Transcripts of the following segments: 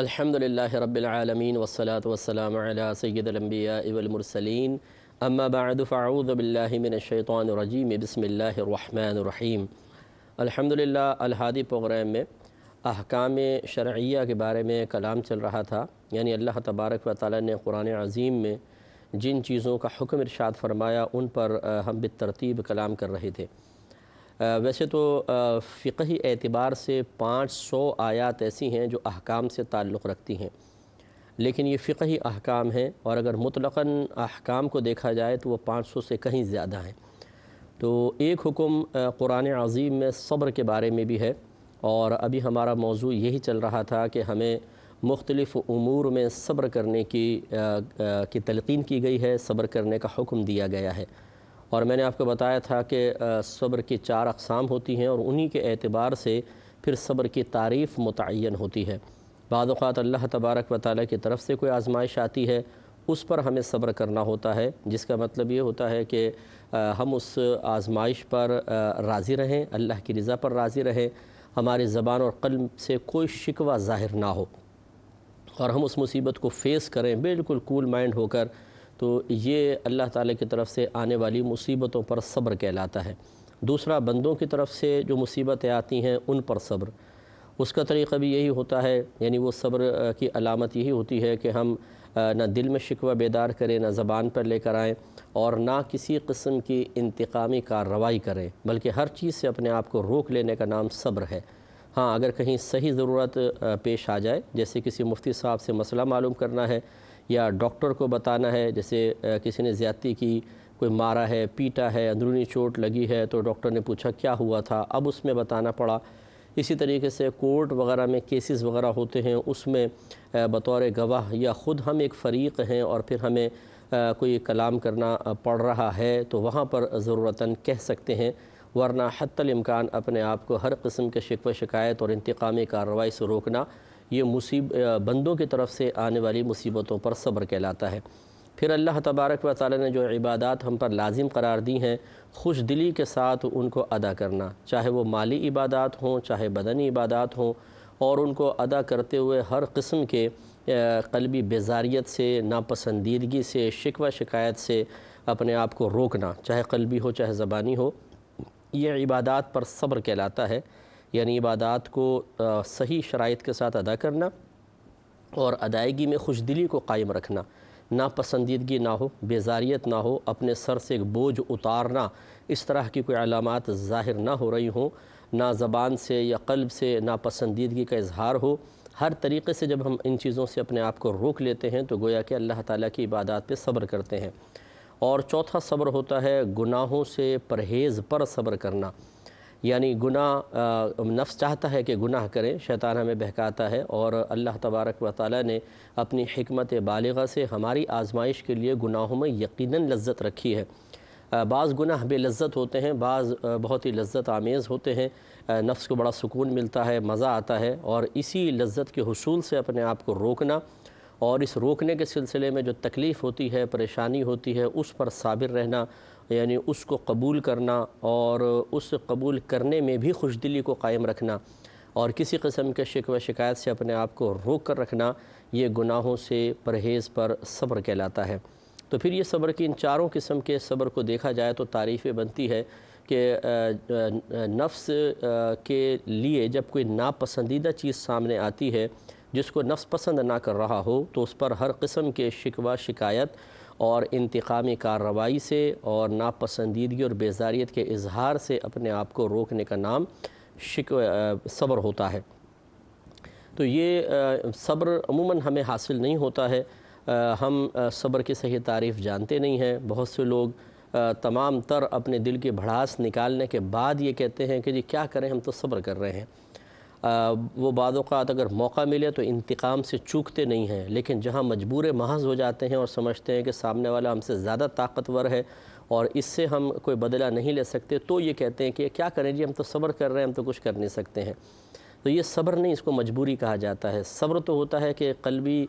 الحمد للہ رب العالمین والصلاة والسلام علی سید الانبیاء والمرسلین اما بعد فاعوذ باللہ من الشیطان الرجیم بسم اللہ الرحمن الرحیم الحمد للہ الحادی پروگرام میں احکام شرعیہ کے بارے میں کلام چل رہا تھا یعنی اللہ تبارک و تعالی نے قرآن عظیم میں جن چیزوں کا حکم ارشاد فرمایا ان پر ہم بالترتیب کلام کر رہے تھے ویسے تو فقہی اعتبار سے پانچ سو آیات ایسی ہیں جو احکام سے تعلق رکھتی ہیں لیکن یہ فقہی احکام ہیں اور اگر مطلقاً احکام کو دیکھا جائے تو وہ پانچ سو سے کہیں زیادہ ہیں تو ایک حکم قرآن عظیم میں صبر کے بارے میں بھی ہے اور ابھی ہمارا موضوع یہی چل رہا تھا کہ ہمیں مختلف امور میں صبر کرنے کی کی تلقین کی گئی ہے صبر کرنے کا حکم دیا گیا ہے اور میں نے آپ کو بتایا تھا کہ صبر کی چار اقسام ہوتی ہیں اور انہی کے اعتبار سے پھر صبر کی تعریف متعین ہوتی ہے بعض اوقات اللہ تبارک و تعالیٰ کی طرف سے کوئی آزمائش آتی ہے اس پر ہمیں صبر کرنا ہوتا ہے جس کا مطلب یہ ہوتا ہے کہ ہم اس آزمائش پر راضی رہیں اللہ کی رضا پر راضی رہیں ہماری زبان اور قلم سے کوئی شکوہ ظاہر نہ ہو اور ہم اس مصیبت کو فیس کریں بالکل کول مائنڈ ہو کر تو یہ اللہ تعالیٰ کی طرف سے آنے والی مصیبتوں پر صبر کہلاتا ہے دوسرا بندوں کی طرف سے جو مصیبتیں آتی ہیں ان پر صبر اس کا طریقہ بھی یہی ہوتا ہے یعنی وہ صبر کی علامت یہی ہوتی ہے کہ ہم نہ دل میں شکوہ بیدار کریں نہ زبان پر لے کر آئیں اور نہ کسی قسم کی انتقامی کارروائی کریں بلکہ ہر چیز سے اپنے آپ کو روک لینے کا نام صبر ہے ہاں اگر کہیں صحیح ضرورت پیش آ جائے جیسے کسی مفتی صاحب سے مسئلہ معلوم کرنا ہے یا ڈاکٹر کو بتانا ہے جیسے کسی نے زیادتی کی کوئی مارا ہے پیٹا ہے اندرونی چوٹ لگی ہے تو ڈاکٹر نے پوچھا کیا ہوا تھا اب اس میں بتانا پڑا اسی طریقے سے کورٹ وغیرہ میں کیسز وغیرہ ہوتے ہیں اس میں بطور گواہ یا خود ہم ایک فریق ہیں اور پھر ہمیں کوئی کلام کرنا پڑ رہا ہے تو وہاں پر ضرورتاً کہہ سکتے ہیں ورنہ حتی الامکان اپنے آپ کو ہر قسم کے شکوہ شکایت اور انتقامی کارروائی سے روکنا یہ مصیب بندوں کی طرف سے آنے والی مصیبتوں پر صبر کہلاتا ہے پھر اللہ تبارک و تعالی نے جو عبادات ہم پر لازم قرار دی ہیں خوش دلی کے ساتھ ان کو ادا کرنا چاہے وہ مالی عبادات ہوں چاہے بدنی عبادات ہوں اور ان کو ادا کرتے ہوئے ہر قسم کے قلبی بیزاریت سے ناپسندیدگی سے شکوہ شکایت سے اپنے آپ کو روکنا چاہے قلبی ہو چاہے زبانی ہو یہ عبادات پر صبر کہلاتا ہے یعنی عبادات کو صحیح شرائط کے ساتھ ادا کرنا اور ادائیگی میں خوش دلی کو قائم رکھنا نا پسندیدگی نہ ہو بیزاریت نہ ہو اپنے سر سے ایک بوجھ اتارنا اس طرح کی کوئی علامات ظاہر نہ ہو رہی ہوں نہ زبان سے یا قلب سے ناپسندیدگی کا اظہار ہو ہر طریقے سے جب ہم ان چیزوں سے اپنے آپ کو روک لیتے ہیں تو گویا کہ اللہ تعالیٰ کی عبادات پہ صبر کرتے ہیں اور چوتھا صبر ہوتا ہے گناہوں سے پرہیز پر صبر کرنا یعنی گناہ نفس چاہتا ہے کہ گناہ کریں شیطان ہمیں بہکاتا ہے اور اللہ تبارک و تعالی نے اپنی حکمت بالغہ سے ہماری آزمائش کے لیے گناہوں میں یقیناً لذت رکھی ہے بعض گناہ بے لذت ہوتے ہیں بعض بہت ہی لذت آمیز ہوتے ہیں نفس کو بڑا سکون ملتا ہے مزہ آتا ہے اور اسی لذت کے حصول سے اپنے آپ کو روکنا اور اس روکنے کے سلسلے میں جو تکلیف ہوتی ہے پریشانی ہوتی ہے اس پر صابر رہنا یعنی اس کو قبول کرنا اور اس قبول کرنے میں بھی خوش دلی کو قائم رکھنا اور کسی قسم کے شک و شکایت سے اپنے آپ کو روک کر رکھنا یہ گناہوں سے پرہیز پر صبر کہلاتا ہے تو پھر یہ صبر کی ان چاروں قسم کے صبر کو دیکھا جائے تو تعریفیں بنتی ہے کہ نفس کے لیے جب کوئی ناپسندیدہ چیز سامنے آتی ہے جس کو نفس پسند نہ کر رہا ہو تو اس پر ہر قسم کے شکوہ شکایت اور انتقامی کارروائی سے اور ناپسندیدگی اور بیزاریت کے اظہار سے اپنے آپ کو روکنے کا نام صبر ہوتا ہے تو یہ صبر عموماً ہمیں حاصل نہیں ہوتا ہے ہم صبر کی صحیح تعریف جانتے نہیں ہیں بہت سے لوگ تمام تر اپنے دل کی بھڑاس نکالنے کے بعد یہ کہتے ہیں کہ جی کیا کریں ہم تو صبر کر رہے ہیں وہ بعض اوقات اگر موقع ملے تو انتقام سے چوکتے نہیں ہیں لیکن جہاں مجبور محض ہو جاتے ہیں اور سمجھتے ہیں کہ سامنے والا ہم سے زیادہ طاقتور ہے اور اس سے ہم کوئی بدلہ نہیں لے سکتے تو یہ کہتے ہیں کہ کیا کریں جی ہم تو صبر کر رہے ہیں ہم تو کچھ کر نہیں سکتے ہیں تو یہ صبر نہیں اس کو مجبوری کہا جاتا ہے صبر تو ہوتا ہے کہ قلبی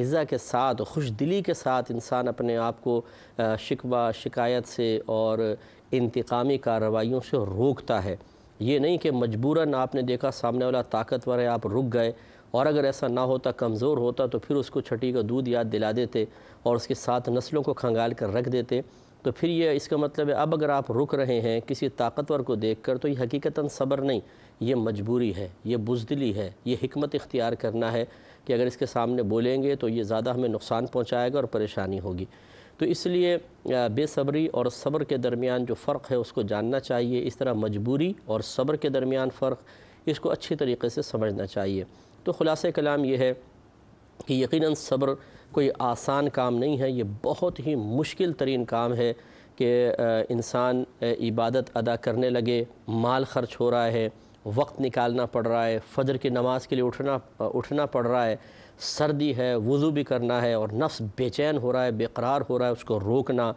رضا کے ساتھ خوش دلی کے ساتھ انسان اپنے آپ کو شکوہ شکایت سے اور انتقامی کارروائیوں سے روکتا ہے یہ نہیں کہ مجبوراً آپ نے دیکھا سامنے والا طاقتور ہے آپ رک گئے اور اگر ایسا نہ ہوتا کمزور ہوتا تو پھر اس کو چھٹی کا دودھ یاد دلا دیتے اور اس کے ساتھ نسلوں کو کھنگال کر رکھ دیتے تو پھر یہ اس کا مطلب ہے اب اگر آپ رک رہے ہیں کسی طاقتور کو دیکھ کر تو یہ حقیقتاً صبر نہیں یہ مجبوری ہے یہ بزدلی ہے یہ حکمت اختیار کرنا ہے کہ اگر اس کے سامنے بولیں گے تو یہ زیادہ ہمیں نقصان پہنچائے گا اور پریشانی ہوگی تو اس لیے بے صبری اور صبر کے درمیان جو فرق ہے اس کو جاننا چاہیے اس طرح مجبوری اور صبر کے درمیان فرق اس کو اچھی طریقے سے سمجھنا چاہیے تو خلاصہ کلام یہ ہے کہ یقیناً صبر کوئی آسان کام نہیں ہے یہ بہت ہی مشکل ترین کام ہے کہ انسان عبادت ادا کرنے لگے مال خرچ ہو رہا ہے وقت نکالنا پڑ رہا ہے فجر کی نماز کے لیے اٹھنا اٹھنا پڑ رہا ہے سردی ہے وضو بھی کرنا ہے اور نفس بے چین ہو رہا ہے بے قرار ہو رہا ہے اس کو روکنا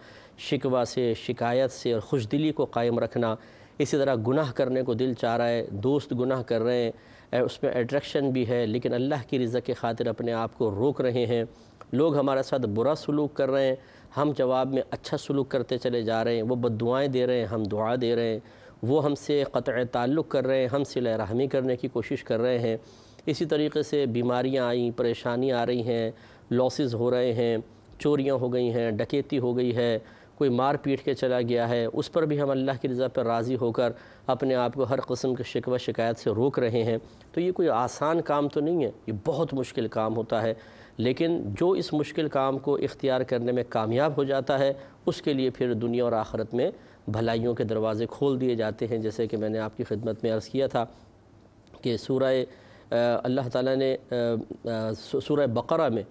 شکوہ سے شکایت سے اور خوش دلی کو قائم رکھنا اسی طرح گناہ کرنے کو دل چاہ رہا ہے دوست گناہ کر رہے ہیں اس میں اٹریکشن بھی ہے لیکن اللہ کی رزق کے خاطر اپنے آپ کو روک رہے ہیں لوگ ہمارے ساتھ برا سلوک کر رہے ہیں ہم جواب میں اچھا سلوک کرتے چلے جا رہے ہیں وہ بد دعائیں دے رہے ہیں ہم دعا دے رہے ہیں وہ ہم سے قطع تعلق کر رہے ہیں ہم سے رحمی کرنے کی کوشش کر رہے ہیں اسی طریقے سے بیماریاں آئیں پریشانیاں آ رہی ہیں لاسز ہو رہے ہیں چوریاں ہو گئی ہیں ڈکیتی ہو گئی ہے کوئی مار پیٹ کے چلا گیا ہے اس پر بھی ہم اللہ کی رضا پر راضی ہو کر اپنے آپ کو ہر قسم کے شکوہ شکایت سے روک رہے ہیں تو یہ کوئی آسان کام تو نہیں ہے یہ بہت مشکل کام ہوتا ہے لیکن جو اس مشکل کام کو اختیار کرنے میں کامیاب ہو جاتا ہے اس کے لیے پھر دنیا اور آخرت میں بھلائیوں کے دروازے کھول دیے جاتے ہیں جیسے کہ میں نے آپ کی خدمت میں عرض کیا تھا کہ سورہ اللہ تعالیٰ نے سورہ بقرہ میں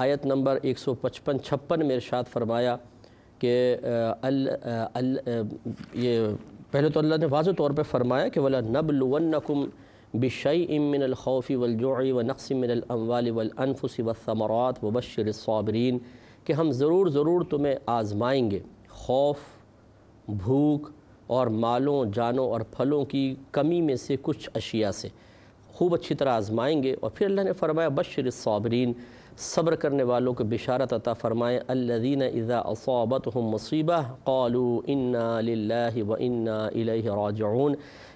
آیت نمبر ایک سو پچپن چھپن میں ارشاد فرمایا کہ ال یہ پہلے تو اللہ نے واضح طور پہ فرمایا کہ ولا نب النقم بشعی امن الخوفی وجوعی و نقصم الاموال و النفص و ثمرات و بشر صابرین کہ ہم ضرور ضرور تمہیں آزمائیں گے خوف بھوک اور مالوں جانوں اور پھلوں کی کمی میں سے کچھ اشیاء سے خوب اچھی طرح آزمائیں گے اور پھر اللہ نے فرمایا بشر الصابرین صبر کرنے والوں کو بشارت عطا فرمائے الذین اذا اصابتهم مصیبہ قالوا انا للہ و انا الیہ راجعون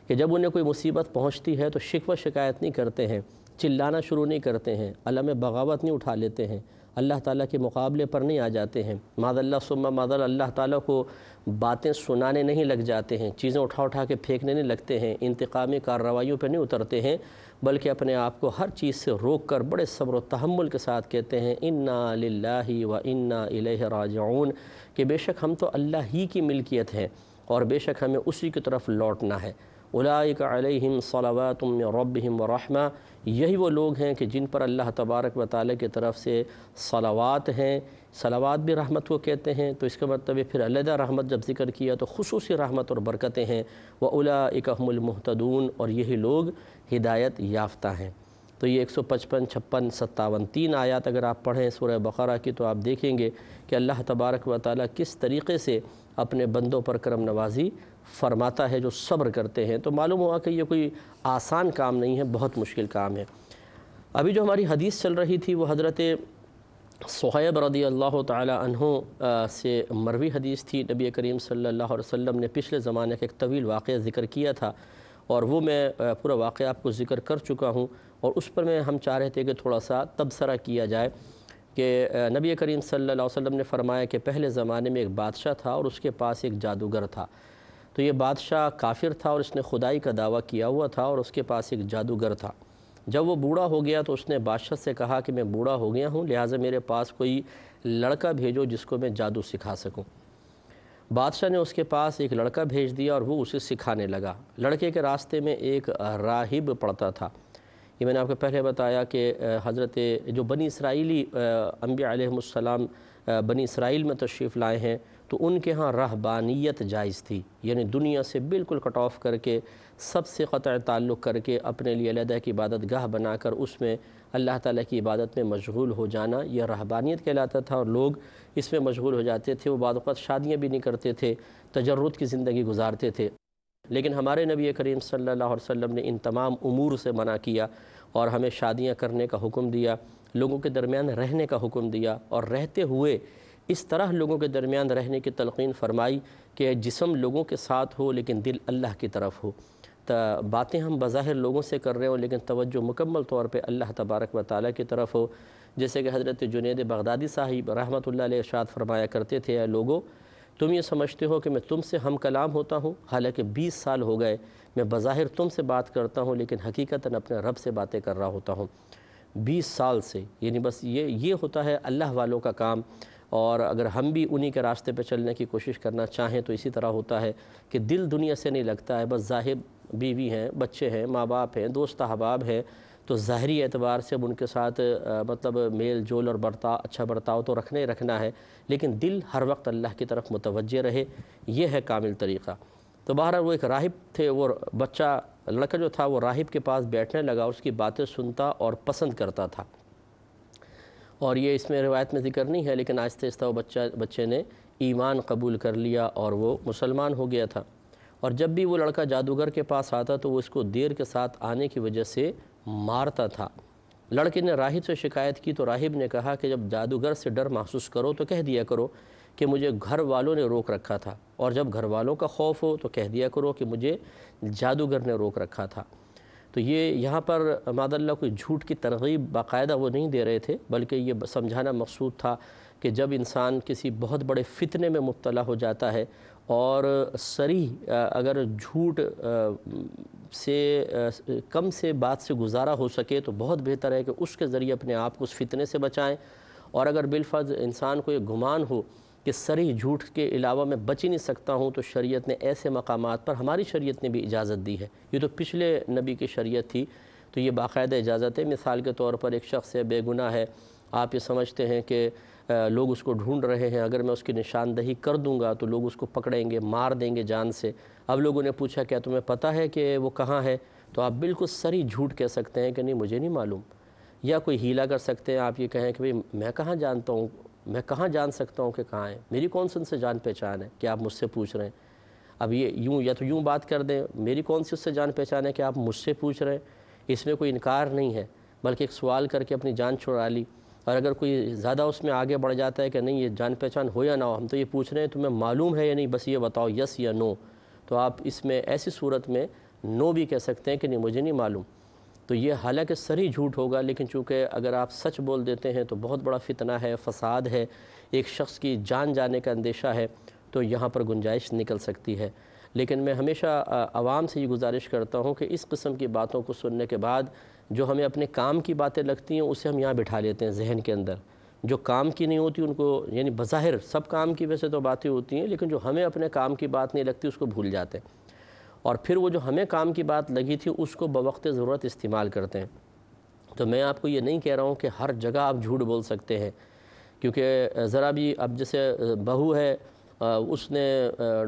کہ جب انہیں کوئی مصیبت پہنچتی ہے تو شکوہ شکایت نہیں کرتے ہیں چلانا شروع نہیں کرتے ہیں میں بغاوت نہیں اٹھا لیتے ہیں اللہ تعالیٰ کے مقابلے پر نہیں آ جاتے ہیں معذ اللہ صبہ ماد اللہ تعالیٰ کو باتیں سنانے نہیں لگ جاتے ہیں چیزیں اٹھا اٹھا کے پھینکنے نہیں لگتے ہیں انتقامی کارروائیوں پہ نہیں اترتے ہیں بلکہ اپنے آپ کو ہر چیز سے روک کر بڑے صبر و تحمل کے ساتھ کہتے ہیں للہ و انا الیہ راجعون کہ بے شک ہم تو اللہ ہی کی ملکیت ہیں اور بے شک ہمیں اسی کی طرف لوٹنا ہے الاء علم صلاوات رب و رحمہ یہی وہ لوگ ہیں کہ جن پر اللہ تبارک و تعالی کے طرف سے صلوات ہیں صلوات بھی رحمت کو کہتے ہیں تو اس کے مطلب پھر علیحدہ رحمت جب ذکر کیا تو خصوصی رحمت اور برکتیں ہیں وہ اولا اک اور یہی لوگ ہدایت یافتہ ہیں تو یہ ایک سو پچپن چھپن ستاون تین آیات اگر آپ پڑھیں سورہ بقرہ کی تو آپ دیکھیں گے کہ اللہ تبارک و تعالیٰ کس طریقے سے اپنے بندوں پر کرم نوازی فرماتا ہے جو صبر کرتے ہیں تو معلوم ہوا کہ یہ کوئی آسان کام نہیں ہے بہت مشکل کام ہے ابھی جو ہماری حدیث چل رہی تھی وہ حضرت صحیب رضی اللہ تعالی عنہ سے مروی حدیث تھی نبی کریم صلی اللہ علیہ وسلم نے پچھلے زمانے کا ایک طویل واقعہ ذکر کیا تھا اور وہ میں پورا واقعہ آپ کو ذکر کر چکا ہوں اور اس پر میں ہم چاہ رہے تھے کہ تھوڑا سا تبصرہ کیا جائے کہ نبی کریم صلی اللہ علیہ وسلم نے فرمایا کہ پہلے زمانے میں ایک بادشاہ تھا اور اس کے پاس ایک جادوگر تھا تو یہ بادشاہ کافر تھا اور اس نے خدائی کا دعویٰ کیا ہوا تھا اور اس کے پاس ایک جادوگر تھا جب وہ بوڑھا ہو گیا تو اس نے بادشاہ سے کہا کہ میں بوڑھا ہو گیا ہوں لہٰذا میرے پاس کوئی لڑکا بھیجو جس کو میں جادو سکھا سکوں بادشاہ نے اس کے پاس ایک لڑکا بھیج دیا اور وہ اسے سکھانے لگا لڑکے کے راستے میں ایک راہب پڑتا تھا یہ میں نے آپ کو پہلے بتایا کہ حضرت جو بنی اسرائیلی انبیاء علیہ السلام بنی اسرائیل میں تشریف لائے ہیں تو ان کے ہاں رہبانیت جائز تھی یعنی دنیا سے بالکل کٹ آف کر کے سب سے قطع تعلق کر کے اپنے لیے علیہ کی عبادت گاہ بنا کر اس میں اللہ تعالیٰ کی عبادت میں مشغول ہو جانا یہ رہبانیت کہلاتا تھا اور لوگ اس میں مشغول ہو جاتے تھے وہ بعد وقت شادیاں بھی نہیں کرتے تھے تجرد کی زندگی گزارتے تھے لیکن ہمارے نبی کریم صلی اللہ علیہ وسلم نے ان تمام امور سے منع کیا اور ہمیں شادیاں کرنے کا حکم دیا لوگوں کے درمیان رہنے کا حکم دیا اور رہتے ہوئے اس طرح لوگوں کے درمیان رہنے کی تلقین فرمائی کہ جسم لوگوں کے ساتھ ہو لیکن دل اللہ کی طرف ہو باتیں ہم بظاہر لوگوں سے کر رہے ہوں لیکن توجہ مکمل طور پہ اللہ تبارک و تعالیٰ کی طرف ہو جیسے کہ حضرت جنید بغدادی صاحب رحمۃ اللہ علیہ ارشاد فرمایا کرتے تھے اے لوگوں تم یہ سمجھتے ہو کہ میں تم سے ہم کلام ہوتا ہوں حالانکہ بیس سال ہو گئے میں بظاہر تم سے بات کرتا ہوں لیکن حقیقتاً اپنے رب سے باتیں کر رہا ہوتا ہوں بیس سال سے یعنی بس یہ یہ ہوتا ہے اللہ والوں کا کام اور اگر ہم بھی انہی کے راستے پہ چلنے کی کوشش کرنا چاہیں تو اسی طرح ہوتا ہے کہ دل دنیا سے نہیں لگتا ہے بس ظاہر بیوی ہیں بچے ہیں ماں باپ ہیں دوست احباب ہیں تو ظاہری اعتبار سے اب ان کے ساتھ مطلب میل جول اور برتاؤ اچھا برتاؤ تو رکھنے ہی رکھنا ہے لیکن دل ہر وقت اللہ کی طرف متوجہ رہے یہ ہے کامل طریقہ تو بہرحال وہ ایک راہب تھے وہ بچہ لڑکا جو تھا وہ راہب کے پاس بیٹھنے لگا اس کی باتیں سنتا اور پسند کرتا تھا اور یہ اس میں روایت میں ذکر نہیں ہے لیکن آہستہ آہستہ وہ بچہ بچے نے ایمان قبول کر لیا اور وہ مسلمان ہو گیا تھا اور جب بھی وہ لڑکا جادوگر کے پاس آتا تو وہ اس کو دیر کے ساتھ آنے کی وجہ سے مارتا تھا لڑکے نے راہب سے شکایت کی تو راہب نے کہا کہ جب جادوگر سے ڈر محسوس کرو تو کہہ دیا کرو کہ مجھے گھر والوں نے روک رکھا تھا اور جب گھر والوں کا خوف ہو تو کہہ دیا کرو کہ مجھے جادوگر نے روک رکھا تھا تو یہ یہاں پر ماد اللہ کوئی جھوٹ کی ترغیب باقاعدہ وہ نہیں دے رہے تھے بلکہ یہ سمجھانا مقصود تھا کہ جب انسان کسی بہت بڑے فتنے میں مبتلا ہو جاتا ہے اور سری اگر جھوٹ سے کم سے بات سے گزارا ہو سکے تو بہت بہتر ہے کہ اس کے ذریعے اپنے آپ کو اس فتنے سے بچائیں اور اگر بالفرض انسان کو یہ گمان ہو کہ سری جھوٹ کے علاوہ میں بچ ہی نہیں سکتا ہوں تو شریعت نے ایسے مقامات پر ہماری شریعت نے بھی اجازت دی ہے یہ تو پچھلے نبی کی شریعت تھی تو یہ باقاعدہ اجازت ہے مثال کے طور پر ایک شخص ہے بے گناہ ہے آپ یہ سمجھتے ہیں کہ لوگ اس کو ڈھونڈ رہے ہیں اگر میں اس کی نشاندہی کر دوں گا تو لوگ اس کو پکڑیں گے مار دیں گے جان سے اب لوگوں نے پوچھا کیا تمہیں پتہ ہے کہ وہ کہاں ہے تو آپ بالکل سری جھوٹ کہہ سکتے ہیں کہ نہیں مجھے نہیں معلوم یا کوئی ہیلا کر سکتے ہیں آپ یہ کہیں کہ بھئی میں کہاں جانتا ہوں میں کہاں جان سکتا ہوں کہ کہاں ہیں میری کون سی ان سے جان پہچان ہے کہ آپ مجھ سے پوچھ رہے ہیں اب یہ یوں یا تو یوں بات کر دیں میری کون سی اس سے جان پہچان ہے کہ آپ مجھ سے پوچھ رہے ہیں اس میں کوئی انکار نہیں ہے بلکہ ایک سوال کر کے اپنی جان چھوڑا لی اور اگر کوئی زیادہ اس میں آگے بڑھ جاتا ہے کہ نہیں یہ جان پہچان ہو یا نہ ہو ہم تو یہ پوچھ رہے ہیں تمہیں معلوم ہے یا نہیں بس یہ بتاؤ یس یا نو تو آپ اس میں ایسی صورت میں نو بھی کہہ سکتے ہیں کہ نہیں مجھے نہیں معلوم تو یہ حالانکہ سر ہی جھوٹ ہوگا لیکن چونکہ اگر آپ سچ بول دیتے ہیں تو بہت بڑا فتنہ ہے فساد ہے ایک شخص کی جان جانے کا اندیشہ ہے تو یہاں پر گنجائش نکل سکتی ہے لیکن میں ہمیشہ عوام سے یہ گزارش کرتا ہوں کہ اس قسم کی باتوں کو سننے کے بعد جو ہمیں اپنے کام کی باتیں لگتی ہیں اسے ہم یہاں بٹھا لیتے ہیں ذہن کے اندر جو کام کی نہیں ہوتی ان کو یعنی بظاہر سب کام کی ویسے تو باتیں ہوتی ہیں لیکن جو ہمیں اپنے کام کی بات نہیں لگتی اس کو بھول جاتے ہیں اور پھر وہ جو ہمیں کام کی بات لگی تھی اس کو بوقت ضرورت استعمال کرتے ہیں تو میں آپ کو یہ نہیں کہہ رہا ہوں کہ ہر جگہ آپ جھوٹ بول سکتے ہیں کیونکہ ذرا بھی اب جیسے بہو ہے اس نے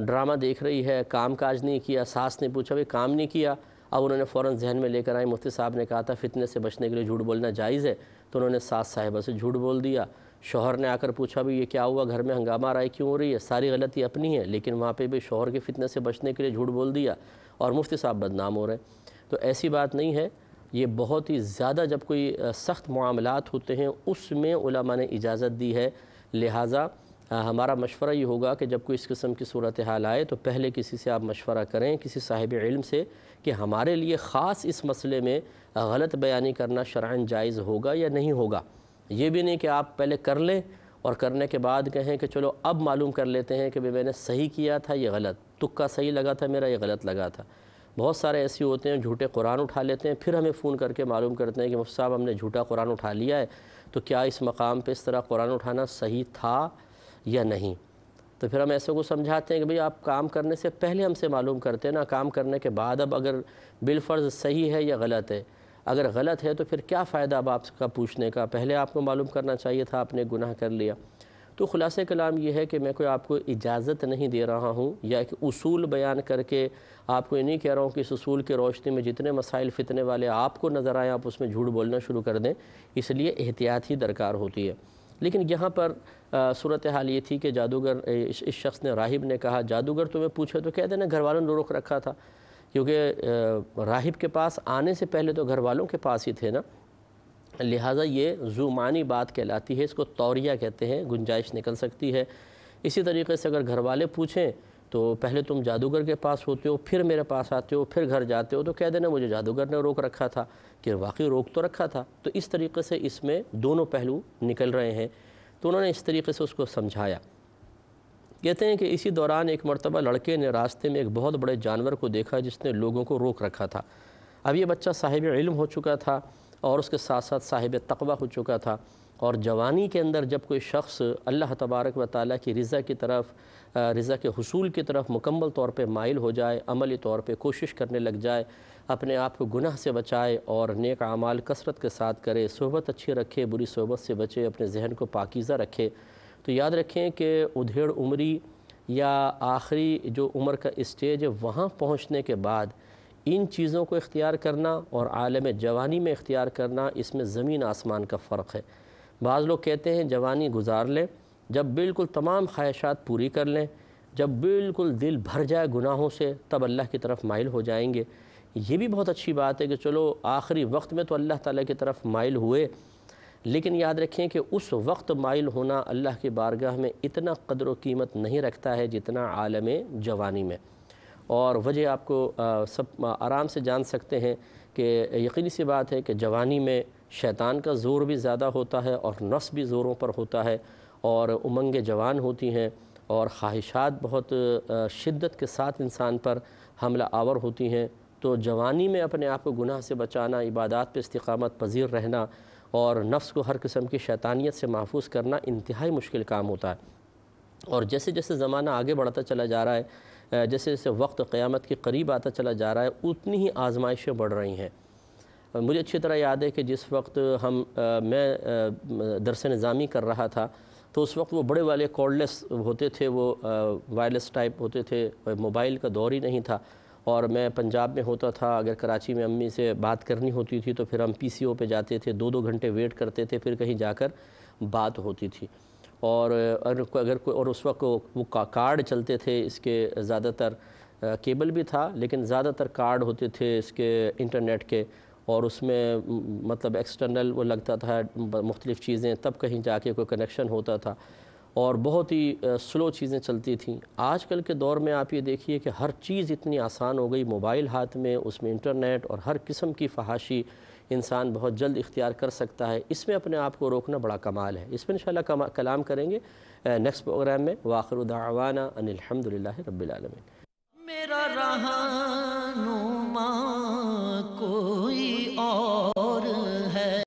ڈرامہ دیکھ رہی ہے کام کاج نہیں کیا ساس نے پوچھا بھائی کام نہیں کیا اب انہوں نے فوراً ذہن میں لے کر آئے مفتی صاحب نے کہا تھا فتنے سے بچنے کے لیے جھوٹ بولنا جائز ہے تو انہوں نے ساس صاحبہ سے جھوٹ بول دیا شوہر نے آ کر پوچھا بھی یہ کیا ہوا گھر میں ہنگامہ رائے کیوں ہو رہی ہے ساری غلطی اپنی ہے لیکن وہاں پہ بھی شوہر کے فتنے سے بچنے کے لیے جھوٹ بول دیا اور مفتی صاحب بدنام ہو رہے ہیں تو ایسی بات نہیں ہے یہ بہت ہی زیادہ جب کوئی سخت معاملات ہوتے ہیں اس میں علماء نے اجازت دی ہے لہٰذا ہمارا مشورہ یہ ہوگا کہ جب کوئی اس قسم کی صورتحال آئے تو پہلے کسی سے آپ مشورہ کریں کسی صاحب علم سے کہ ہمارے لیے خاص اس مسئلے میں غلط بیانی کرنا شرعن جائز ہوگا یا نہیں ہوگا یہ بھی نہیں کہ آپ پہلے کر لیں اور کرنے کے بعد کہیں کہ چلو اب معلوم کر لیتے ہیں کہ میں نے صحیح کیا تھا یہ غلط تکہ صحیح لگا تھا میرا یہ غلط لگا تھا بہت سارے ایسے ہوتے ہیں جھوٹے قرآن اٹھا لیتے ہیں پھر ہمیں فون کر کے معلوم کرتے ہیں کہ مفت صاحب ہم نے جھوٹا قرآن اٹھا لیا ہے تو کیا اس مقام پہ اس طرح قرآن اٹھانا صحیح تھا یا نہیں تو پھر ہم ایسے کو سمجھاتے ہیں کہ بھئی آپ کام کرنے سے پہلے ہم سے معلوم کرتے ہیں نا کام کرنے کے بعد اب اگر بالفرض صحیح ہے یا غلط ہے اگر غلط ہے تو پھر کیا فائدہ اب آپ کا پوچھنے کا پہلے آپ کو معلوم کرنا چاہیے تھا آپ نے گناہ کر لیا تو خلاصہ کلام یہ ہے کہ میں کوئی آپ کو اجازت نہیں دے رہا ہوں یا ایک اصول بیان کر کے آپ کو یہ نہیں کہہ رہا ہوں کہ اس اصول کے روشنی میں جتنے مسائل فتنے والے آپ کو نظر آئیں آپ اس میں جھوٹ بولنا شروع کر دیں اس لیے احتیاط ہی درکار ہوتی ہے لیکن یہاں پر صورتحال یہ تھی کہ جادوگر اس شخص نے راہب نے کہا جادوگر تمہیں پوچھے تو کہہ دینا گھر والوں نے روخ رکھا تھا کیونکہ راہب کے پاس آنے سے پہلے تو گھر والوں کے پاس ہی تھے نا لہٰذا یہ زومانی بات کہلاتی ہے اس کو توریہ کہتے ہیں گنجائش نکل سکتی ہے اسی طریقے سے اگر گھر والے پوچھیں تو پہلے تم جادوگر کے پاس ہوتے ہو پھر میرے پاس آتے ہو پھر گھر جاتے ہو تو کہہ دینا مجھے جادوگر نے روک رکھا تھا کہ واقعی روک تو رکھا تھا تو اس طریقے سے اس میں دونوں پہلو نکل رہے ہیں تو انہوں نے اس طریقے سے اس کو سمجھایا کہتے ہیں کہ اسی دوران ایک مرتبہ لڑکے نے راستے میں ایک بہت بڑے جانور کو دیکھا جس نے لوگوں کو روک رکھا تھا اب یہ بچہ صاحب علم ہو چکا تھا اور اس کے ساتھ ساتھ صاحب تقوی ہو چکا تھا اور جوانی کے اندر جب کوئی شخص اللہ تبارک و تعالیٰ کی رضا کی طرف رضا کے حصول کی طرف مکمل طور پہ مائل ہو جائے عملی طور پہ کوشش کرنے لگ جائے اپنے آپ کو گناہ سے بچائے اور نیک اعمال کثرت کے ساتھ کرے صحبت اچھی رکھے بری صحبت سے بچے اپنے ذہن کو پاکیزہ رکھے تو یاد رکھیں کہ ادھیڑ عمری یا آخری جو عمر کا اسٹیج ہے وہاں پہنچنے کے بعد ان چیزوں کو اختیار کرنا اور عالم جوانی میں اختیار کرنا اس میں زمین آسمان کا فرق ہے بعض لوگ کہتے ہیں جوانی گزار لیں جب بالکل تمام خواہشات پوری کر لیں جب بالکل دل بھر جائے گناہوں سے تب اللہ کی طرف مائل ہو جائیں گے یہ بھی بہت اچھی بات ہے کہ چلو آخری وقت میں تو اللہ تعالیٰ کی طرف مائل ہوئے لیکن یاد رکھیں کہ اس وقت مائل ہونا اللہ کے بارگاہ میں اتنا قدر و قیمت نہیں رکھتا ہے جتنا عالم جوانی میں اور وجہ آپ کو سب آرام سے جان سکتے ہیں کہ یقینی سی بات ہے کہ جوانی میں شیطان کا زور بھی زیادہ ہوتا ہے اور نفس بھی زوروں پر ہوتا ہے اور امنگ جوان ہوتی ہیں اور خواہشات بہت شدت کے ساتھ انسان پر حملہ آور ہوتی ہیں تو جوانی میں اپنے آپ کو گناہ سے بچانا عبادات پہ استقامت پذیر رہنا اور نفس کو ہر قسم کی شیطانیت سے محفوظ کرنا انتہائی مشکل کام ہوتا ہے اور جیسے جیسے زمانہ آگے بڑھتا چلا جا رہا ہے جیسے جیسے وقت قیامت کے قریب آتا چلا جا رہا ہے اتنی ہی آزمائشیں بڑھ رہی ہیں مجھے اچھی طرح یاد ہے کہ جس وقت ہم میں درس نظامی کر رہا تھا تو اس وقت وہ بڑے والے کوڈلیس ہوتے تھے وہ وائرلیس ٹائپ ہوتے تھے موبائل کا دور ہی نہیں تھا اور میں پنجاب میں ہوتا تھا اگر کراچی میں امی سے بات کرنی ہوتی تھی تو پھر ہم پی سی او پہ جاتے تھے دو دو گھنٹے ویٹ کرتے تھے پھر کہیں جا کر بات ہوتی تھی اور اگر کوئی اور اس وقت وہ کارڈ چلتے تھے اس کے زیادہ تر کیبل بھی تھا لیکن زیادہ تر کارڈ ہوتے تھے اس کے انٹرنیٹ کے اور اس میں مطلب ایکسٹرنل وہ لگتا تھا مختلف چیزیں تب کہیں جا کے کوئی کنیکشن ہوتا تھا اور بہت ہی سلو چیزیں چلتی تھیں آج کل کے دور میں آپ یہ دیکھیے کہ ہر چیز اتنی آسان ہو گئی موبائل ہاتھ میں اس میں انٹرنیٹ اور ہر قسم کی فحاشی انسان بہت جلد اختیار کر سکتا ہے اس میں اپنے آپ کو روکنا بڑا کمال ہے اس پہ انشاءاللہ کلام کریں گے نیکسٹ پروگرام میں واخر دعوانا ان الحمد کوئی رب العالمین